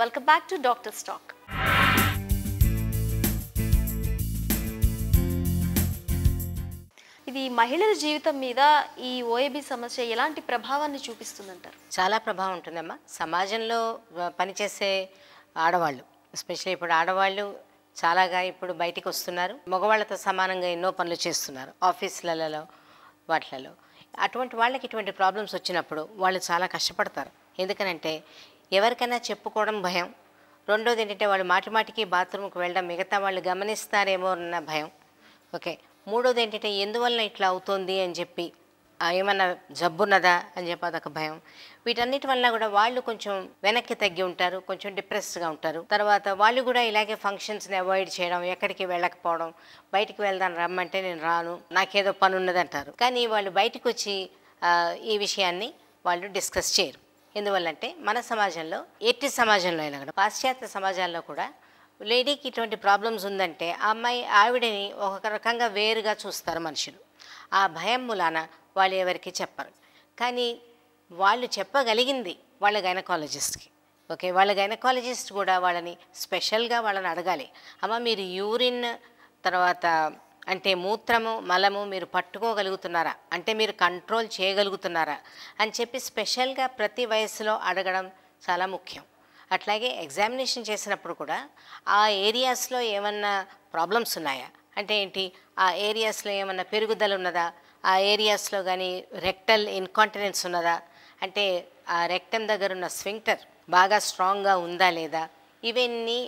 welcome back to doctor stack ఇది మహిళల జీవితం మీద ఈ ఓఏబీ సమస్య ఎలాంటి ప్రభావాన్ని చూపిస్తుందంటారు చాలా ప్రభావం ఉంటుందమ్మా సమాజంలో పనిచేసే ఆడవాళ్ళు ఎస్పెషల్లీ ఇప్పుడు ఆడవాళ్ళు చాలాగా ఇప్పుడు బయటికి వస్తున్నారు మగవాళ్ళతో సమానంగా ఎన్నో పనులు చేస్తున్నారు ఆఫీసులలో వాటిలలో అటువంటి వాళ్ళకి ఇటువంటి ప్రాబ్లమ్స్ వచ్చినప్పుడు వాళ్ళు చాలా కష్టపడతారు ఎందుకనంటే ఎవరికైనా చెప్పుకోవడం భయం రెండోది ఏంటంటే వాళ్ళు మాటిమాటికి బాత్రూమ్కి వెళ్ళడం మిగతా వాళ్ళు గమనిస్తారేమో అన్న భయం ఓకే మూడోది ఏంటంటే ఎందువల్ల ఇట్లా అవుతుంది అని చెప్పి ఏమన్నా జబ్బున్నదా అని చెప్పి అదొక భయం వీటన్నిటి వల్ల కూడా వాళ్ళు కొంచెం వెనక్కి తగ్గి ఉంటారు కొంచెం డిప్రెస్డ్గా ఉంటారు తర్వాత వాళ్ళు కూడా ఇలాగే ఫంక్షన్స్ని అవాయిడ్ చేయడం ఎక్కడికి వెళ్ళకపోవడం బయటికి వెళ్దాను రమ్మంటే నేను రాను నాకేదో పని ఉన్నదంటారు కానీ వాళ్ళు బయటకు వచ్చి ఈ విషయాన్ని వాళ్ళు డిస్కస్ చేయరు ఎందువల్లంటే మన సమాజంలో ఎట్టి సమాజంలో అయినా కూడా పాశ్చాత్య సమాజాల్లో కూడా లేడీకి ఇటువంటి ప్రాబ్లమ్స్ ఉందంటే ఆ అమ్మాయి ఆవిడని ఒక రకంగా వేరుగా చూస్తారు మనుషులు ఆ భయం మూలాన వాళ్ళు ఎవరికి చెప్పరు కానీ వాళ్ళు చెప్పగలిగింది వాళ్ళ గైనకాలజిస్ట్కి ఓకే వాళ్ళ గైనకాలజిస్ట్ కూడా వాళ్ళని స్పెషల్గా వాళ్ళని అడగాలి అమ్మ మీరు యూరిన్ తర్వాత అంటే మూత్రము మలము మీరు పట్టుకోగలుగుతున్నారా అంటే మీరు కంట్రోల్ చేయగలుగుతున్నారా అని చెప్పి స్పెషల్గా ప్రతి వయసులో అడగడం చాలా ముఖ్యం అట్లాగే ఎగ్జామినేషన్ చేసినప్పుడు కూడా ఆ ఏరియాస్లో ఏమన్నా ప్రాబ్లమ్స్ ఉన్నాయా అంటే ఏంటి ఆ ఏరియాస్లో ఏమన్నా పెరుగుదల ఉన్నదా ఆ ఏరియాస్లో కానీ రెక్టల్ ఇన్కాంటినెన్స్ ఉన్నదా అంటే ఆ రెక్టం దగ్గర ఉన్న స్వింక్టర్ బాగా స్ట్రాంగ్గా ఉందా లేదా ఇవన్నీ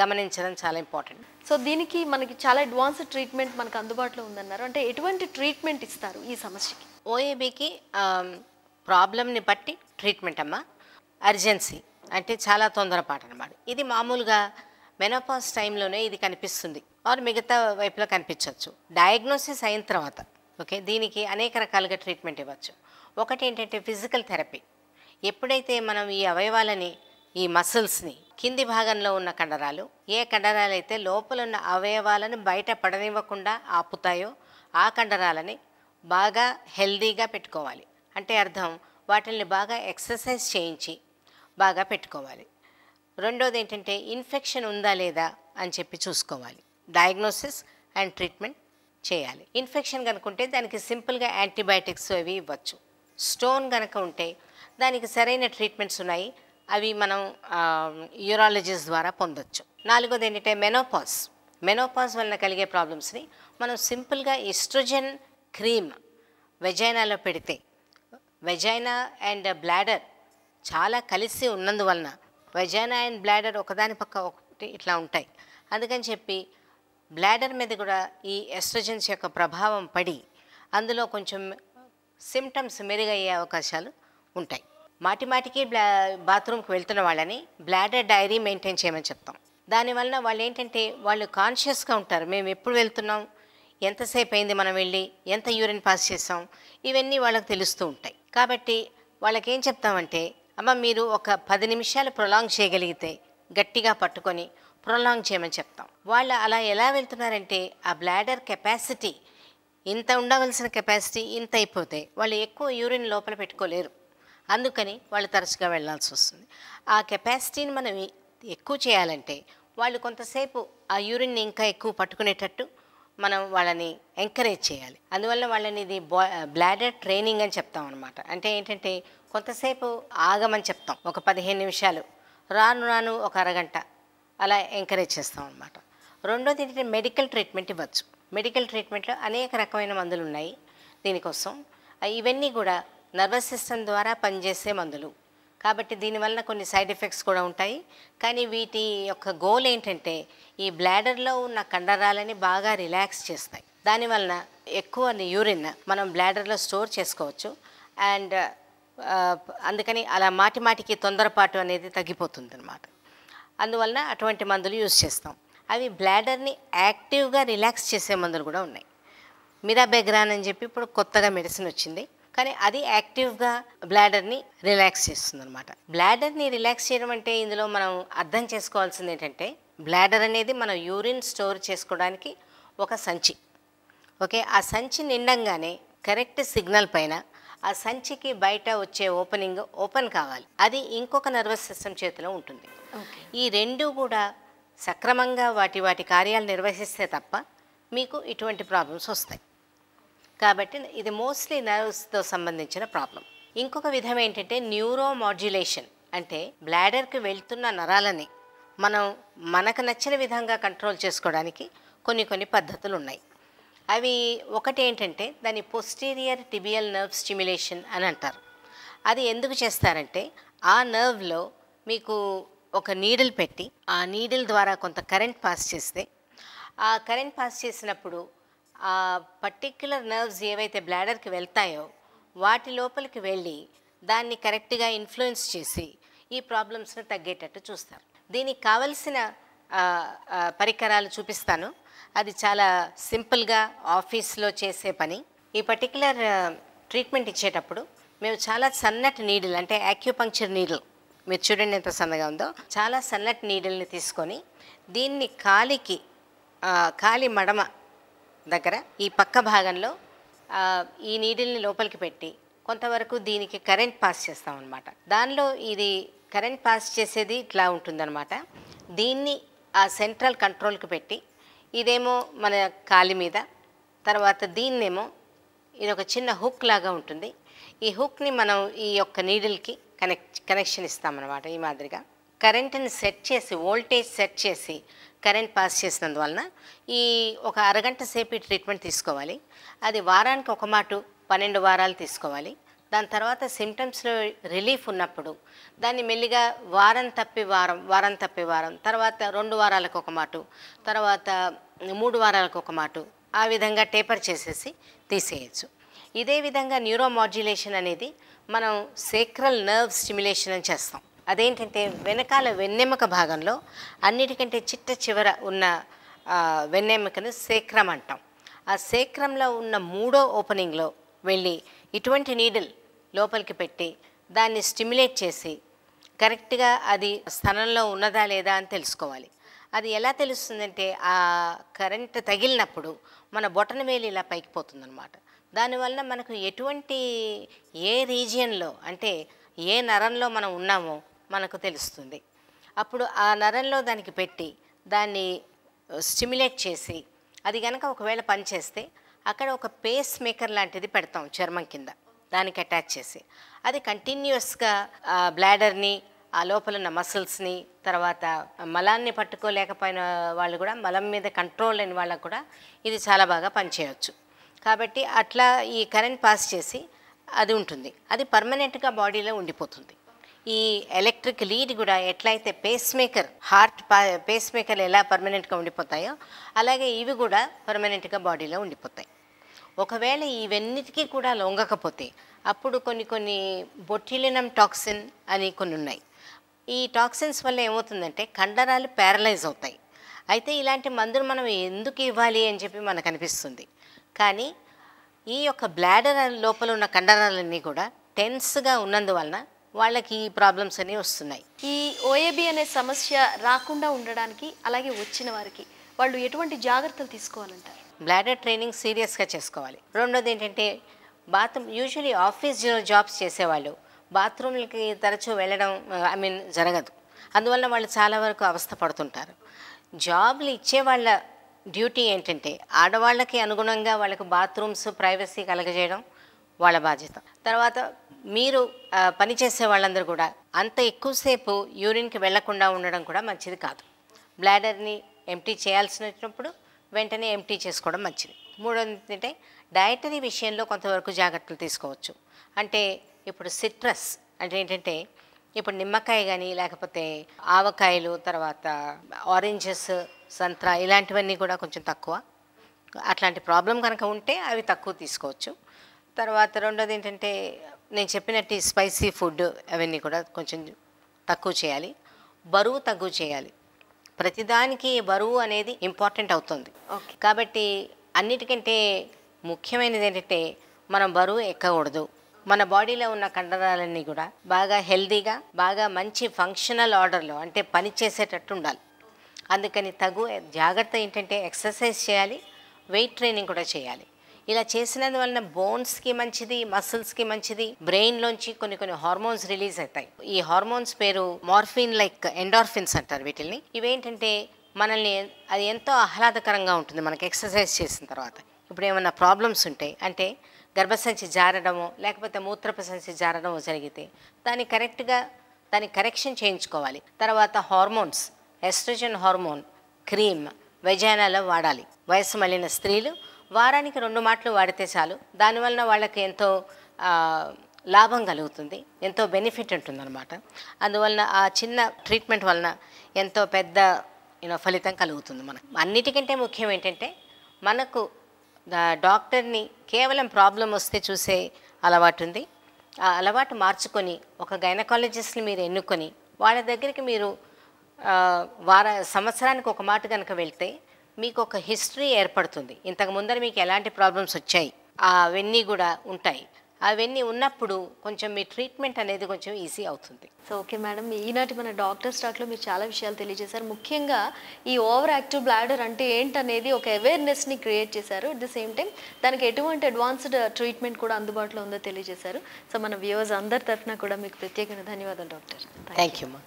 గమనించడం చాలా ఇంపార్టెంట్ సో దీనికి మనకి చాలా అడ్వాన్స్ ట్రీట్మెంట్ మనకు అందుబాటులో ఉందన్నారు అంటే ఎటువంటి ట్రీట్మెంట్ ఇస్తారు ఈ సమస్యకి ఓఏబీకి ప్రాబ్లమ్ని బట్టి ట్రీట్మెంట్ అమ్మా అర్జెన్సీ అంటే చాలా తొందరపాటు అనమాట ఇది మామూలుగా మెనోపాస్ టైంలోనే ఇది కనిపిస్తుంది ఆర్ మిగతా వైపులో కనిపించవచ్చు డయాగ్నోసిస్ అయిన తర్వాత ఓకే దీనికి అనేక రకాలుగా ట్రీట్మెంట్ ఇవ్వచ్చు ఒకటి ఏంటంటే ఫిజికల్ థెరపీ ఎప్పుడైతే మనం ఈ అవయవాలని ఈ మసిల్స్ని కింది భాగంలో ఉన్న కండరాలు ఏ కండరాలైతే ఉన్న అవయవాలను బయట పడనివ్వకుండా ఆపుతాయో ఆ కండరాలని బాగా హెల్దీగా పెట్టుకోవాలి అంటే అర్థం వాటిని బాగా ఎక్సర్సైజ్ చేయించి బాగా పెట్టుకోవాలి రెండోది ఏంటంటే ఇన్ఫెక్షన్ ఉందా లేదా అని చెప్పి చూసుకోవాలి డయాగ్నోసిస్ అండ్ ట్రీట్మెంట్ చేయాలి ఇన్ఫెక్షన్ కనుకుంటే దానికి సింపుల్గా యాంటీబయాటిక్స్ అవి ఇవ్వచ్చు స్టోన్ కనుక ఉంటే దానికి సరైన ట్రీట్మెంట్స్ ఉన్నాయి అవి మనం యూరాలజిస్ట్ ద్వారా పొందొచ్చు నాలుగోది ఏంటంటే మెనోపాజ్ మెనోపాజ్ వలన కలిగే ప్రాబ్లమ్స్ని మనం సింపుల్గా ఈస్ట్రోజన్ క్రీమ్ వెజైనాలో పెడితే వెజైనా అండ్ బ్లాడర్ చాలా కలిసి ఉన్నందువలన వెజైనా అండ్ బ్లాడర్ ఒకదాని పక్క ఒకటి ఇట్లా ఉంటాయి అందుకని చెప్పి బ్లాడర్ మీద కూడా ఈ ఎస్ట్రోజన్స్ యొక్క ప్రభావం పడి అందులో కొంచెం సిమ్టమ్స్ మెరుగయ్యే అవకాశాలు ఉంటాయి మాటిమాటికి బ్లా బాత్రూమ్కి వెళ్తున్న వాళ్ళని బ్లాడర్ డైరీ మెయింటైన్ చేయమని చెప్తాం దానివల్ల వాళ్ళు ఏంటంటే వాళ్ళు కాన్షియస్గా ఉంటారు మేము ఎప్పుడు వెళ్తున్నాం ఎంతసేపు అయింది మనం వెళ్ళి ఎంత యూరిన్ పాస్ చేసాం ఇవన్నీ వాళ్ళకి తెలుస్తూ ఉంటాయి కాబట్టి వాళ్ళకి ఏం చెప్తామంటే అమ్మ మీరు ఒక పది నిమిషాలు ప్రొలాంగ్ చేయగలిగితే గట్టిగా పట్టుకొని ప్రొలాంగ్ చేయమని చెప్తాం వాళ్ళు అలా ఎలా వెళ్తున్నారంటే ఆ బ్లాడర్ కెపాసిటీ ఇంత ఉండవలసిన కెపాసిటీ ఇంత అయిపోతే వాళ్ళు ఎక్కువ యూరిన్ లోపల పెట్టుకోలేరు అందుకని వాళ్ళు తరచుగా వెళ్ళాల్సి వస్తుంది ఆ కెపాసిటీని మనం ఎక్కువ చేయాలంటే వాళ్ళు కొంతసేపు ఆ యూరిన్ని ఇంకా ఎక్కువ పట్టుకునేటట్టు మనం వాళ్ళని ఎంకరేజ్ చేయాలి అందువల్ల వాళ్ళని ఇది బ్లాడర్ ట్రైనింగ్ అని చెప్తాం అనమాట అంటే ఏంటంటే కొంతసేపు ఆగమని చెప్తాం ఒక పదిహేను నిమిషాలు రాను రాను ఒక అరగంట అలా ఎంకరేజ్ చేస్తాం అనమాట రెండోది ఏంటంటే మెడికల్ ట్రీట్మెంట్ ఇవ్వచ్చు మెడికల్ ట్రీట్మెంట్లో అనేక రకమైన మందులు ఉన్నాయి దీనికోసం ఇవన్నీ కూడా నర్వస్ సిస్టమ్ ద్వారా పనిచేసే మందులు కాబట్టి దీనివల్ల కొన్ని సైడ్ ఎఫెక్ట్స్ కూడా ఉంటాయి కానీ వీటి యొక్క గోల్ ఏంటంటే ఈ బ్లాడర్లో ఉన్న కండరాలని బాగా రిలాక్స్ చేస్తాయి దానివలన ఎక్కువ యూరిన్ మనం బ్లాడర్లో స్టోర్ చేసుకోవచ్చు అండ్ అందుకని అలా మాటి మాటికి తొందరపాటు అనేది తగ్గిపోతుంది అనమాట అందువలన అటువంటి మందులు యూజ్ చేస్తాం అవి బ్లాడర్ని యాక్టివ్గా రిలాక్స్ చేసే మందులు కూడా ఉన్నాయి మిరాబెగ్రాన్ అని చెప్పి ఇప్పుడు కొత్తగా మెడిసిన్ వచ్చింది కానీ అది యాక్టివ్గా బ్లాడర్ని రిలాక్స్ చేస్తుంది అనమాట బ్లాడర్ని రిలాక్స్ చేయడం అంటే ఇందులో మనం అర్థం చేసుకోవాల్సింది ఏంటంటే బ్లాడర్ అనేది మనం యూరిన్ స్టోర్ చేసుకోవడానికి ఒక సంచి ఓకే ఆ సంచి నిండంగానే కరెక్ట్ సిగ్నల్ పైన ఆ సంచికి బయట వచ్చే ఓపెనింగ్ ఓపెన్ కావాలి అది ఇంకొక నర్వస్ సిస్టమ్ చేతిలో ఉంటుంది ఈ రెండు కూడా సక్రమంగా వాటి వాటి కార్యాలు నిర్వహిస్తే తప్ప మీకు ఇటువంటి ప్రాబ్లమ్స్ వస్తాయి కాబట్టి ఇది మోస్ట్లీ నర్వ్స్తో సంబంధించిన ప్రాబ్లం ఇంకొక విధం ఏంటంటే న్యూరో మాడ్యులేషన్ అంటే బ్లాడర్కి వెళ్తున్న నరాలని మనం మనకు నచ్చిన విధంగా కంట్రోల్ చేసుకోవడానికి కొన్ని కొన్ని పద్ధతులు ఉన్నాయి అవి ఒకటి ఏంటంటే దాని పోస్టీరియర్ టిబియల్ నర్వ్ స్టిమ్యులేషన్ అని అంటారు అది ఎందుకు చేస్తారంటే ఆ నర్వ్లో మీకు ఒక నీడిల్ పెట్టి ఆ నీడిల్ ద్వారా కొంత కరెంట్ పాస్ చేస్తే ఆ కరెంట్ పాస్ చేసినప్పుడు ఆ పర్టిక్యులర్ నర్వ్స్ ఏవైతే బ్లాడర్కి వెళ్తాయో వాటి లోపలికి వెళ్ళి దాన్ని కరెక్ట్గా ఇన్ఫ్లుయెన్స్ చేసి ఈ ప్రాబ్లమ్స్ని తగ్గేటట్టు చూస్తారు దీనికి కావలసిన పరికరాలు చూపిస్తాను అది చాలా సింపుల్గా ఆఫీస్లో చేసే పని ఈ పర్టికులర్ ట్రీట్మెంట్ ఇచ్చేటప్పుడు మేము చాలా సన్నటి నీడిల్ అంటే యాక్యుపంక్చర్ నీడిల్ మీరు చూడండి ఎంత సన్నగా ఉందో చాలా సన్నటి నీడిల్ని తీసుకొని దీన్ని కాలికి కాలి మడమ దగ్గర ఈ పక్క భాగంలో ఈ నీడిల్ని లోపలికి పెట్టి కొంతవరకు దీనికి కరెంట్ పాస్ చేస్తాం అనమాట దానిలో ఇది కరెంట్ పాస్ చేసేది ఇట్లా ఉంటుందన్నమాట దీన్ని ఆ సెంట్రల్ కంట్రోల్కి పెట్టి ఇదేమో మన కాలి మీద తర్వాత దీన్నేమో ఇది ఒక చిన్న హుక్ లాగా ఉంటుంది ఈ హుక్ని మనం ఈ యొక్క నీడిల్కి కనెక్ట్ కనెక్షన్ ఇస్తామన్నమాట ఈ మాదిరిగా కరెంట్ని సెట్ చేసి వోల్టేజ్ సెట్ చేసి కరెంట్ పాస్ చేసినందువలన ఈ ఒక అరగంట సేపు ట్రీట్మెంట్ తీసుకోవాలి అది వారానికి ఒక మాట పన్నెండు వారాలు తీసుకోవాలి దాని తర్వాత సిమ్టమ్స్లో రిలీఫ్ ఉన్నప్పుడు దాన్ని మెల్లిగా వారం తప్పి వారం వారం తప్పి వారం తర్వాత రెండు వారాలకు ఒక మాటు తర్వాత మూడు వారాలకు ఒక మాటు ఆ విధంగా టేపర్ చేసేసి తీసేయచ్చు ఇదే విధంగా న్యూరోమాడ్యులేషన్ అనేది మనం సేక్రల్ నర్వ్ స్టిమ్యులేషన్ అని చేస్తాం అదేంటంటే వెనకాల వెన్నెముక భాగంలో అన్నిటికంటే చిట్ట చివర ఉన్న వెన్నెముకను సేక్రం అంటాం ఆ సేక్రంలో ఉన్న మూడో ఓపెనింగ్లో వెళ్ళి ఇటువంటి నీడిల్ లోపలికి పెట్టి దాన్ని స్టిమ్యులేట్ చేసి కరెక్ట్గా అది స్థలంలో ఉన్నదా లేదా అని తెలుసుకోవాలి అది ఎలా తెలుస్తుందంటే ఆ కరెంట్ తగిలినప్పుడు మన బొటన బొటనవేలు ఇలా పైకి అనమాట దానివల్ల మనకు ఎటువంటి ఏ రీజియన్లో అంటే ఏ నరంలో మనం ఉన్నామో మనకు తెలుస్తుంది అప్పుడు ఆ నరంలో దానికి పెట్టి దాన్ని స్టిమ్యులేట్ చేసి అది కనుక ఒకవేళ పనిచేస్తే అక్కడ ఒక పేస్ మేకర్ లాంటిది పెడతాం చర్మం కింద దానికి అటాచ్ చేసి అది కంటిన్యూస్గా బ్లాడర్ని ఆ లోపల ఉన్న మసిల్స్ని తర్వాత మలాన్ని పట్టుకోలేకపోయిన వాళ్ళు కూడా మలం మీద కంట్రోల్ లేని వాళ్ళకు కూడా ఇది చాలా బాగా పనిచేయవచ్చు కాబట్టి అట్లా ఈ కరెంట్ పాస్ చేసి అది ఉంటుంది అది పర్మనెంట్గా బాడీలో ఉండిపోతుంది ఈ ఎలక్ట్రిక్ లీడ్ కూడా ఎట్లయితే పేస్ మేకర్ హార్ట్ పేస్ మేకర్లు ఎలా పర్మనెంట్గా ఉండిపోతాయో అలాగే ఇవి కూడా పర్మనెంట్గా బాడీలో ఉండిపోతాయి ఒకవేళ ఇవన్నిటికీ కూడా లొంగకపోతే అప్పుడు కొన్ని కొన్ని బొట్టిలినం టాక్సిన్ అని కొన్ని ఉన్నాయి ఈ టాక్సిన్స్ వల్ల ఏమవుతుందంటే కండరాలు ప్యారలైజ్ అవుతాయి అయితే ఇలాంటి మందులు మనం ఎందుకు ఇవ్వాలి అని చెప్పి మనకు అనిపిస్తుంది కానీ ఈ యొక్క బ్లాడర్ లోపల ఉన్న కండరాలన్నీ కూడా టెన్స్గా ఉన్నందువలన వాళ్ళకి ఈ ప్రాబ్లమ్స్ అనేవి వస్తున్నాయి ఈ ఓఏబి అనే సమస్య రాకుండా ఉండడానికి అలాగే వచ్చిన వారికి వాళ్ళు ఎటువంటి జాగ్రత్తలు తీసుకోవాలంటారు బ్లాడర్ ట్రైనింగ్ సీరియస్గా చేసుకోవాలి రెండోది ఏంటంటే బాత్రూమ్ యూజువలీ ఆఫీస్ జాబ్స్ చేసేవాళ్ళు బాత్రూమ్లకి తరచూ వెళ్ళడం ఐ uh, మీన్ జరగదు అందువల్ల వాళ్ళు చాలా వరకు అవస్థ పడుతుంటారు జాబ్లు ఇచ్చే వాళ్ళ డ్యూటీ ఏంటంటే ఆడవాళ్ళకి అనుగుణంగా వాళ్ళకి బాత్రూమ్స్ ప్రైవసీ కలగజేయడం వాళ్ళ బాధ్యత తర్వాత మీరు పనిచేసే వాళ్ళందరూ కూడా అంత ఎక్కువసేపు యూరిన్కి వెళ్లకుండా ఉండడం కూడా మంచిది కాదు బ్లాడర్ని ఎంటీ చేయాల్సినప్పుడు వెంటనే ఎంటీ చేసుకోవడం మంచిది మూడోది ఏంటంటే డయటరీ విషయంలో కొంతవరకు జాగ్రత్తలు తీసుకోవచ్చు అంటే ఇప్పుడు సిట్రస్ అంటే ఏంటంటే ఇప్పుడు నిమ్మకాయ కానీ లేకపోతే ఆవకాయలు తర్వాత ఆరెంజెస్ సంత్రా ఇలాంటివన్నీ కూడా కొంచెం తక్కువ అట్లాంటి ప్రాబ్లం కనుక ఉంటే అవి తక్కువ తీసుకోవచ్చు తర్వాత రెండోది ఏంటంటే నేను చెప్పినట్టు స్పైసీ ఫుడ్ అవన్నీ కూడా కొంచెం తక్కువ చేయాలి బరువు తగ్గు చేయాలి ప్రతిదానికి బరువు అనేది ఇంపార్టెంట్ అవుతుంది కాబట్టి అన్నిటికంటే ముఖ్యమైనది ఏంటంటే మనం బరువు ఎక్కకూడదు మన బాడీలో ఉన్న కండరాలన్నీ కూడా బాగా హెల్దీగా బాగా మంచి ఫంక్షనల్ ఆర్డర్లో అంటే పని చేసేటట్టు ఉండాలి అందుకని తగు జాగ్రత్త ఏంటంటే ఎక్సర్సైజ్ చేయాలి వెయిట్ ట్రైనింగ్ కూడా చేయాలి ఇలా చేసినందువలన బోన్స్కి మంచిది మసిల్స్కి మంచిది బ్రెయిన్లోంచి కొన్ని కొన్ని హార్మోన్స్ రిలీజ్ అవుతాయి ఈ హార్మోన్స్ పేరు మార్ఫిన్ లైక్ ఎండార్ఫిన్స్ అంటారు వీటిల్ని ఇవేంటంటే మనల్ని అది ఎంతో ఆహ్లాదకరంగా ఉంటుంది మనకి ఎక్సర్సైజ్ చేసిన తర్వాత ఇప్పుడు ఏమైనా ప్రాబ్లమ్స్ ఉంటాయి అంటే గర్భసంచి జారడము లేకపోతే మూత్రపసంచి సంచి జారడము జరిగితే దాన్ని కరెక్ట్గా దాన్ని కరెక్షన్ చేయించుకోవాలి తర్వాత హార్మోన్స్ ఎస్ట్రోజన్ హార్మోన్ క్రీమ్ వెజైనాలో వాడాలి వయసు మళ్ళిన స్త్రీలు వారానికి రెండు మాటలు వాడితే చాలు దానివలన వాళ్ళకి ఎంతో లాభం కలుగుతుంది ఎంతో బెనిఫిట్ ఉంటుందన్నమాట అందువలన ఆ చిన్న ట్రీట్మెంట్ వలన ఎంతో పెద్ద యూనో ఫలితం కలుగుతుంది మనకు అన్నిటికంటే ముఖ్యం ఏంటంటే మనకు డాక్టర్ని కేవలం ప్రాబ్లం వస్తే చూసే అలవాటు ఉంది ఆ అలవాటు మార్చుకొని ఒక గైనకాలజిస్ట్ని మీరు ఎన్నుకొని వాళ్ళ దగ్గరికి మీరు వార సంవత్సరానికి ఒక మాట కనుక వెళ్తే మీకు ఒక హిస్టరీ ఏర్పడుతుంది ఇంతకు ముందర మీకు ఎలాంటి ప్రాబ్లమ్స్ వచ్చాయి అవన్నీ కూడా ఉంటాయి అవన్నీ ఉన్నప్పుడు కొంచెం మీ ట్రీట్మెంట్ అనేది కొంచెం ఈజీ అవుతుంది సో ఓకే మేడం ఈనాటి మన డాక్టర్స్ టాక్లో మీరు చాలా విషయాలు తెలియజేశారు ముఖ్యంగా ఈ ఓవర్ యాక్టివ్ బ్లాడర్ అంటే ఏంటనేది ఒక అవేర్నెస్ని క్రియేట్ చేశారు అట్ ద సేమ్ టైం దానికి ఎటువంటి అడ్వాన్స్డ్ ట్రీట్మెంట్ కూడా అందుబాటులో ఉందో తెలియజేశారు సో మన వ్యూవర్స్ అందరి తరఫున కూడా మీకు ప్రత్యేకంగా ధన్యవాదాలు డాక్టర్ థ్యాంక్ యూ మా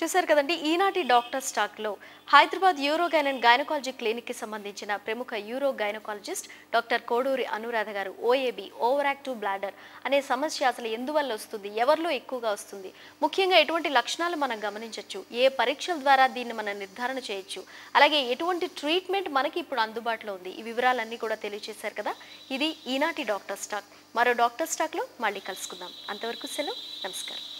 చూశారు కదండి ఈనాటి డాక్టర్ స్టాక్లో Hyderabad uro gyn and gynaecology క్లినిక్కి సంబంధించిన ప్రముఖ uro gynaecologist doctor Koduri Anuradha garu OAB over active bladder అనే సమస్య అసలు ఎందువల్ల వస్తుంది ఎవరిలో ఎక్కువగా వస్తుంది ముఖ్యంగా ఎటువంటి లక్షణాలు మనం గమనించవచ్చు ఏ పరీక్షల ద్వారా దీన్ని మనం నిర్ధారణ చేయొచ్చు అలాగే ఎటువంటి ట్రీట్మెంట్ మనకి ఇప్పుడు అందుబాటులో ఉంది ఈ వివరాలన్నీ కూడా తెలియజేశారు కదా ఇది ఈనాటి డాక్టర్ స్టాక్ మరో డాక్టర్ స్టాక్లో మళ్ళీ కలుసుకుందాం అంతవరకు సెలవు నమస్కారం